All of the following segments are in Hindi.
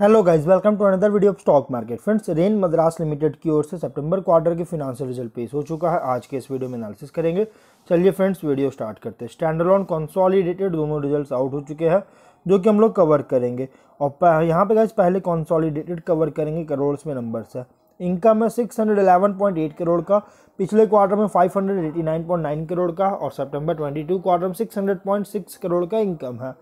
hello guys welcome to another video of stock market friends Rane Madras Limited की ओर से सितंबर क्वार्टर के फिनेंशियल रिजल्ट पेश हो चुका है आज के इस वीडियो में एनालिसिस करेंगे चलिए फ्रेंड्स वीडियो स्टार्ट करते हैं स्टैंडर्लॉन कॉन्सॉलीडेटेड दोनों रिजल्ट्स आउट हो चुके हैं जो कि हम लोग कवर करेंगे और यहाँ पे गाइज पहले कॉन्सॉलीडेटेड कवर करेंगे करोड़ में नंबर्स है इनकम है सिक्स करोड़ का पिछले क्वार्टर में फाइव करोड़ का और सेप्टेम्बर ट्वेंटी क्वार्टर में सिक्स करोड़ का इनकम है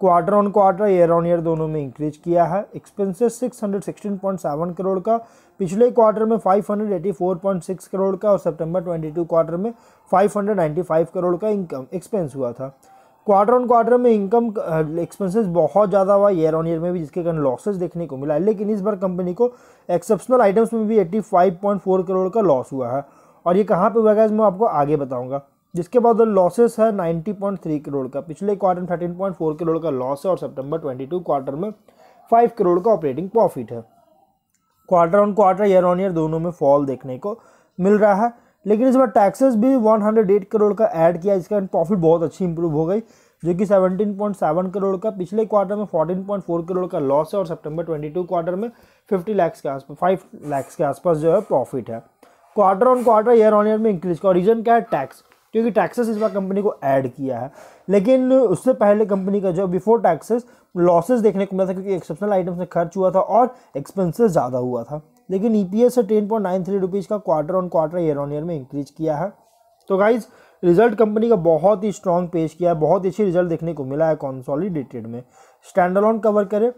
quarter on quarter year on year दोनों में इंक्रीज किया है एक्सपेंसेस 616.7 करोड़ का पिछले क्वार्टर में 584.6 करोड़ का और सितंबर 22 क्वार्टर में 595 करोड़ का इनकम एक्सपेंस हुआ था क्वार्टर ऑन क्वार्टर में इनकम एक्सपेंसेस uh, बहुत ज़्यादा हुआ ईयर ऑन ईयर में भी जिसके कारण लॉसेज देखने को मिला है लेकिन इस बार कंपनी को एक्सेप्शनल आइटम्स में भी एट्टी करोड़ का लॉस हुआ है और ये कहाँ पर हुआ है मैं आपको आगे बताऊँगा जिसके बाद लॉसेस है 90.3 करोड़ का पिछले क्वार्टर में 13.4 करोड़ का लॉस है और सितंबर 22 क्वार्टर में 5 करोड़ का ऑपरेटिंग प्रॉफिट है quarter on quarter year on year दोनों में फॉल देखने को मिल रहा है लेकिन इस बार टैक्सेस भी 108 करोड़ का ऐड किया कारण प्रॉफिट बहुत अच्छी इंप्रूव हो गई जो कि 17.7 करोड़ का पिछले क्वार्टर में 14.4 करोड़ का लॉस है और सितंबर 22 क्वार्टर में 50 लाख के आसपास 5 लाख के आसपास जो है प्रॉफिट है quarter on quarter year on year में इंक्रीज का रीजन क्या है टैक्स क्योंकि टैक्सेस इस बार कंपनी को ऐड किया है लेकिन उससे पहले कंपनी का जो बिफोर टैक्सेस लॉसेस देखने को मिला था क्योंकि एक्सेप्शनल आइटम्स में खर्च हुआ था और एक्सपेंसेस ज़्यादा हुआ था लेकिन ई पी एस से ten point nine three rupees का quarter on quarter year on year में इंक्रीज किया है तो गाइज रिजल्ट कंपनी का बहुत ही स्ट्रॉन्ग पेश किया है बहुत अच्छी रिजल्ट देखने को मिला है कॉन्सॉलिडेटेड में स्टैंडर्ड ऑन कवर करें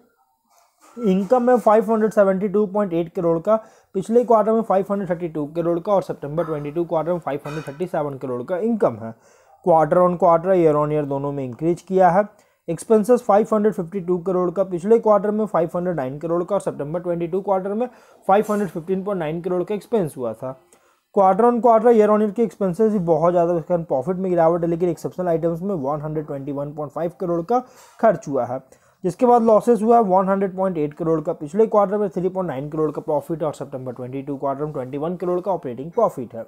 इनकम है 572.8 करोड़ का पिछले क्वार्टर में 532 करोड़ का और सितंबर 22 क्वार्टर में 537 करोड़ का इनकम है quarter on quarter year on year दोनों में इंक्रीज किया है एक्सपेंसेस 552 करोड़ का पिछले क्वार्टर में 509 करोड़ का और सितंबर 22 क्वार्टर में 515.9 करोड़ का एक्सपेंस हुआ था quarter on quarter year on year के एक्सपेंसेस भी बहुत ज़्यादा उसके कारण प्रॉफिट में गिरावट है लेकिन एक्सेप्शनल आइटम्स में 121.5 करोड़ का खर्च हुआ है जिसके बाद लॉसेस हुआ है एट करोड़ का पिछले क्वार्टर में 3.9 करोड़ का प्रॉफिट और सितंबर 22 क्वार्टर में 21 करोड़ का ऑपरेटिंग प्रॉफिट है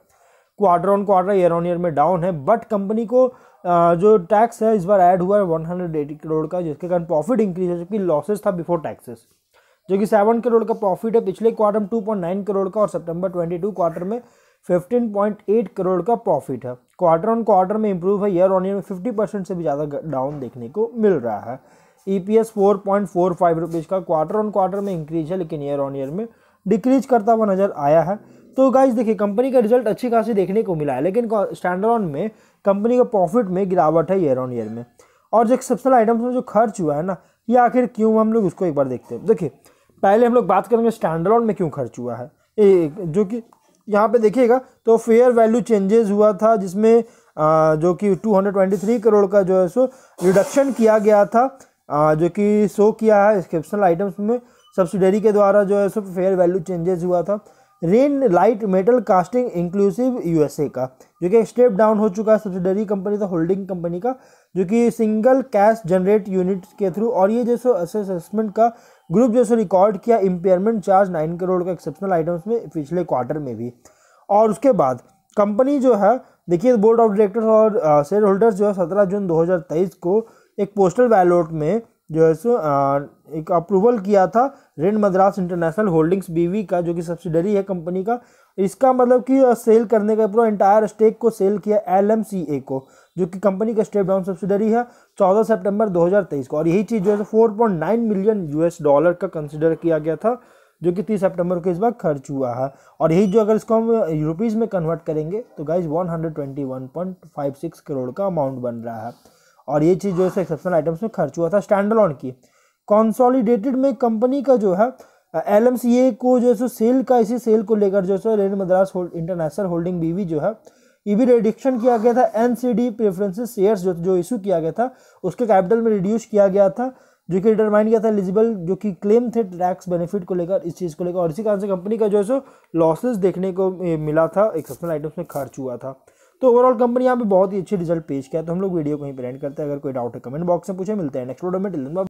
quarter on quarter year on year में डाउन है बट कंपनी को जो टैक्स है इस बार ऐड हुआ है एटी करोड़ का जिसके कारण प्रॉफिट इंक्रीज है जबकि लॉसेस था बिफोर टैक्सेस जो कि सेवन करोड़ का प्रॉफिट है पिछले क्वार्टर में नाइन करोड़ का और सितंबर टू क्वार्टर में 15.8 करोड़ का प्रॉफिट है क्वार्टर ऑन क्वार्टर में इंप्रूव है ईयर ऑन ईयर में 50 परसेंट से भी ज़्यादा डाउन देखने को मिल रहा है E P S four point four five rupees का क्वार्टर ऑन क्वार्टर में इंक्रीज है लेकिन ईयर ऑन ईयर में डिक्रीज करता हुआ नज़र आया है तो गाइज देखिए कंपनी का रिजल्ट अच्छी खासी देखने को मिला है लेकिन स्टैंडर्ड ऑन में कंपनी का प्रॉफिट में गिरावट है ईयर ऑन ईयर में और जो एक्सेप्शनल आइटम्स में जो खर्च हुआ है ना ये आखिर क्यों हम लोग उसको एक बार देखते हैं देखिए पहले हम लोग बात करेंगे स्टैंडर्ड ऑन में क्यों खर्च हुआ है ए, जो कि यहाँ पे देखिएगा तो फेयर वैल्यू चेंजेस हुआ था जिसमें जो कि 223 करोड़ का जो है सो रिडक्शन किया गया था जो कि शो किया है एक्सेप्शनल आइटम्स में सब्सिडरी के द्वारा जो है सो फेयर वैल्यू चेंजेस हुआ था Rane light metal casting inclusive USA का जो कि स्टेप डाउन हो चुका है सब्सिडरी कंपनी था होल्डिंग कंपनी का जो कि सिंगल कैश जनरेट यूनिट के थ्रू और ये जैसे असेसमेंट का ग्रुप जैसे रिकॉर्ड किया इम्पेयरमेंट चार्ज नाइन करोड़ का एक्सेप्शनल आइटम्स में पिछले क्वार्टर में भी और उसके बाद कंपनी जो है देखिए बोर्ड ऑफ डायरेक्टर्स और शेयर होल्डर्स जो है सत्रह जून दो को एक पोस्टल बैलोट में जो है सो एक अप्रूवल किया था रेंड मद्रास इंटरनेशनल होल्डिंग्स बीवी का जो कि सब्सिडरी है कंपनी का इसका मतलब कि सेल करने का पूरा इंटायर स्टेक को सेल किया एलएमसीए को जो कि कंपनी का स्टेप डाउन सब्सिडरी है 14 सितंबर 2023 को और यही चीज़ जो है सो नाइन मिलियन यूएस डॉलर का कंसिडर किया गया था जो कि तीस सितंबर को इस बार खर्च हुआ है और यही जो अगर इसको हम रुपीज़ में कन्वर्ट करेंगे तो गाइज 121.56 करोड़ का अमाउंट बन रहा है और ये चीज़ जो है एक्सेप्शनल आइटम्स में खर्च हुआ था ऑन की कॉन्सॉलीडेटेड में कंपनी का जो है एल एम सी ए को जो है सो सेल का इसी सेल को लेकर जो है red Madras hold international holding BV जो है ये भी रिडिक्शन किया गया था N C D preferences shares जो जो इशू किया गया था उसके कैपिटल में रिड्यूस किया गया था जो कि डिटरमाइन किया था एलिजिबल जो कि क्लेम थे टैक्स बेनिफिट को लेकर इस चीज़ को लेकर और इसी कारण से कंपनी का जो है सो लॉसेज देखने को मिला था एक्सेप्शनल आइटम्स में खर्च हुआ था तो ओवरऑल कंपनी यहाँ पे बहुत ही अच्छे रिजल्ट पेश किया तो हम लोग वीडियो को ही प्रेंट करते हैं अगर कोई डाउट है कमेंट बॉक्स में पूछे मिलते हैं नेक्स्ट वीडियो में